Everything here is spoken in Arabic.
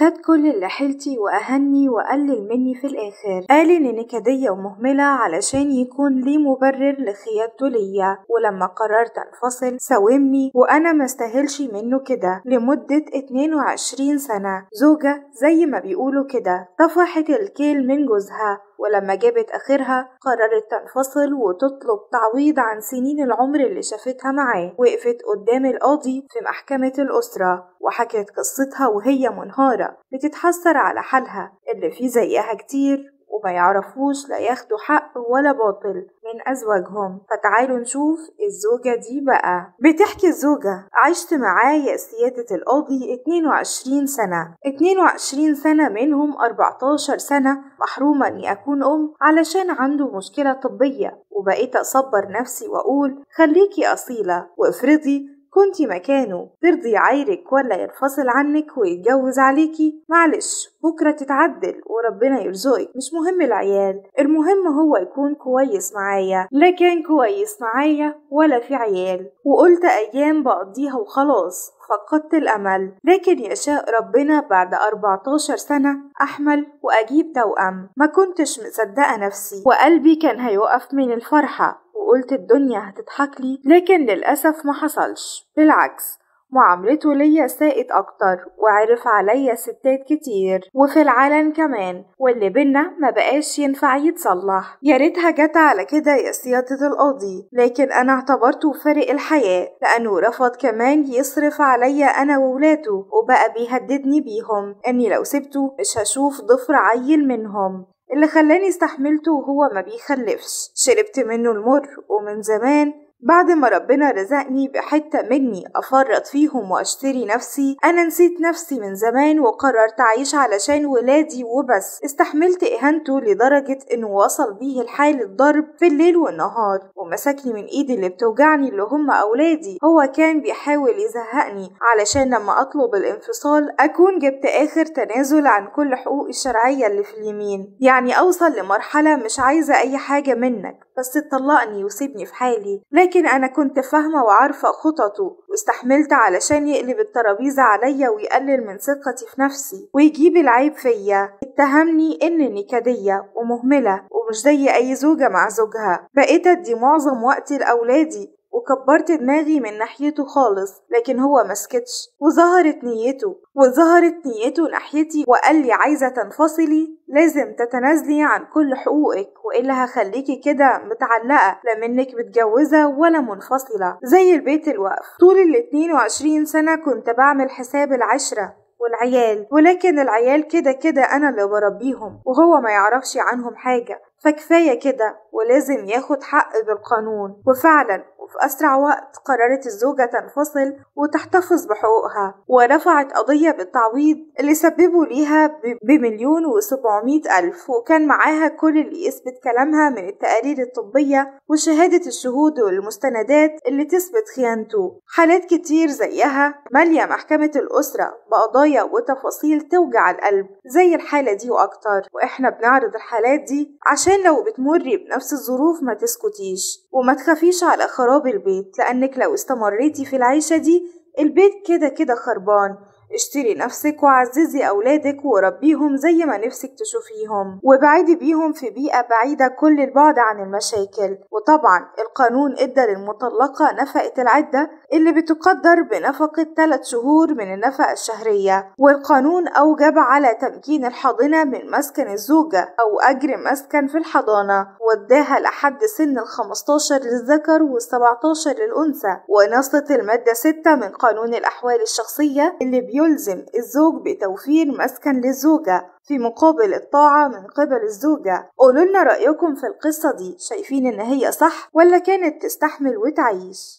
خد كل اللي حيلتي وأهني وقلل مني في الآخر قال إن نكدية ومهملة علشان يكون لي مبرر لخيانته ليا ولما قررت أنفصل ساومني وأنا مستاهلش منه كده لمدة 22 سنة زوجة زي ما بيقولوا كده طفحت الكيل من جوزها ولما جابت آخرها قررت تنفصل وتطلب تعويض عن سنين العمر اللي شافتها معاه وقفت قدام القاضي في محكمة الأسرة وحكت قصتها وهي منهارة بتتحسر على حالها اللي فيه زيها كتير وما يعرفوش لا ياخدوا حق ولا باطل من أزواجهم فتعالوا نشوف الزوجة دي بقى بتحكي الزوجة عشت معاه يا سيادة القاضي 22 سنة 22 سنة منهم 14 سنة محرومة أني أكون أم علشان عنده مشكلة طبية وبقيت أصبر نفسي وأقول خليكي أصيلة وافرضي كنت مكانه ترضي عايرك ولا ينفصل عنك ويتجوز عليكي معلش بكرة تتعدل وربنا يرزقك مش مهم العيال المهم هو يكون كويس معايا لا كان كويس معايا ولا في عيال وقلت أيام بقضيها وخلاص فقدت الأمل لكن يشاء ربنا بعد 14 سنة أحمل وأجيب توأم ما كنتش مصدقة نفسي وقلبي كان هيوقف من الفرحة وقلت الدنيا هتضحكلي لكن للأسف ما حصلش بالعكس معاملته ليا ساءت أكتر وعرف عليا ستات كتير وفي العلن كمان واللي بينا ما بقاش ينفع يتصلح يا ريتها جت على كده يا سيادة القاضي لكن أنا اعتبرته فارق الحياة لأنه رفض كمان يصرف عليا أنا وولاده وبقى بيهددني بيهم إني لو سبته مش هشوف ضفر عيل منهم اللي خلاني استحملته وهو ما بيخلفش شربت منه المر ومن زمان بعد ما ربنا رزقني بحتة مني أفرط فيهم وأشتري نفسي أنا نسيت نفسي من زمان وقررت أعيش علشان ولادي وبس استحملت إهانته لدرجة إنه وصل بيه الحال الضرب في الليل والنهار ومسكني من إيدي اللي بتوجعني اللي هم أولادي هو كان بيحاول يزهقني علشان لما أطلب الانفصال أكون جبت آخر تنازل عن كل حقوقي الشرعية اللي في اليمين يعني أوصل لمرحلة مش عايزة أي حاجة منك بس تطلقني وسيبني في حالي لكن أنا كنت فاهمة وعارفة خططه واستحملت علشان يقلب الترابيزة عليا ويقلل من ثقتي في نفسي ويجيب العيب فيا اتهمني إني نكدية ومهملة ومش زي أي زوجة مع زوجها بقيت أدي معظم وقتي لأولادي وكبرت دماغي من ناحيته خالص لكن هو مسكتش وظهرت نيته وظهرت نيته ناحيتي وقال لي عايزة تنفصلي لازم تتنازلي عن كل حقوقك وإلا هخليكي كده متعلقة لا منك متجوزة ولا منفصلة زي البيت الوقف طول ال 22 سنة كنت بعمل حساب العشرة والعيال ولكن العيال كده كده أنا اللي بربيهم وهو ما يعرفش عنهم حاجة فكفاية كده ولازم ياخد حق بالقانون وفعلا وفي أسرع وقت قررت الزوجة تنفصل وتحتفظ بحقوقها ورفعت قضية بالتعويض اللي سببوا ليها بمليون وسبعمائة ألف وكان معاها كل اللي يثبت كلامها من التقارير الطبية وشهادة الشهود والمستندات اللي تثبت خيانته حالات كتير زيها مالية محكمة الأسرة بقضايا وتفاصيل توجع القلب زي الحالة دي وأكتر وإحنا بنعرض الحالات دي عشان لو بتمري بنفس الظروف ما تسكتيش وما تخافيش على خراب بالبيت لأنك لو استمريتي في العيشة دي البيت كده كده خربان اشتري نفسك وعززي أولادك وربيهم زي ما نفسك تشوفيهم وابعدي بيهم في بيئة بعيدة كل البعد عن المشاكل وطبعا القانون ادى للمطلقة نفقة العدة اللي بتقدر بنفقة 3 شهور من النفقة الشهرية والقانون أوجب على تمكين الحاضنة من مسكن الزوجة أو أجر مسكن في الحضانة واداها لحد سن ال 15 للذكر وال 17 للأنثى ونصت المادة 6 من قانون الأحوال الشخصية اللي بي يلزم الزوج بتوفير مسكن للزوجة في مقابل الطاعة من قبل الزوجة قولوا لنا رأيكم في القصة دي شايفين إن هي صح ولا كانت تستحمل وتعيش